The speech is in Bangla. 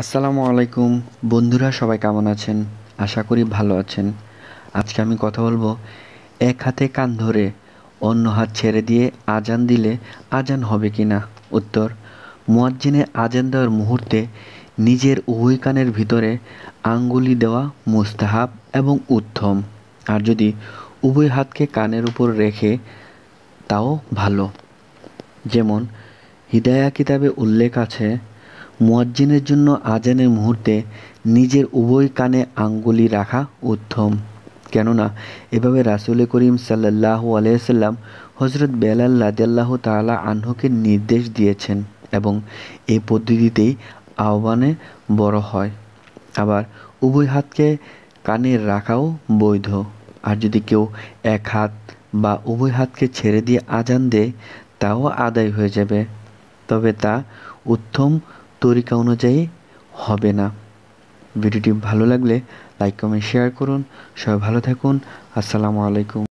আসসালামু আলাইকুম বন্ধুরা সবাই কেমন আছেন আশা করি ভালো আছেন আজকে আমি কথা বলবো এক হাতে কান ধরে অন্য হাত ছেড়ে দিয়ে আজান দিলে আজান হবে কি না উত্তর মোয়াজ্জিনে আজান দেওয়ার মুহূর্তে নিজের উভয় কানের ভিতরে আঙ্গুলি দেওয়া মুস্তাহাব এবং উত্তম আর যদি উভয় হাতকে কানের উপর রেখে তাও ভালো যেমন হিদায়া কিতাবে উল্লেখ আছে মুয়াজ্জিনের জন্য আজানের মুহূর্তে নিজের উভয় কানে আঙ্গুলি রাখা উত্তম কেননা এভাবে রাসুল করিম সাল্লাহ আলাইসাল্লাম হজরত বেলাল রাজাল্লাহ তালা আহ্নকে নির্দেশ দিয়েছেন এবং এই পদ্ধতিতেই আহ্বানে বড় হয় আবার উভয় হাতকে কানে রাখাও বৈধ আর যদি কেউ এক হাত বা উভয় হাতকে ছেড়ে দিয়ে আজান দেয় তাও আদায় হয়ে যাবে তবে তা উত্তম তরিকা অনুযায়ী হবে না ভিডিওটি ভালো লাগলে লাইক কমেন্ট শেয়ার করুন সবাই ভালো থাকুন আসসালামু আলাইকুম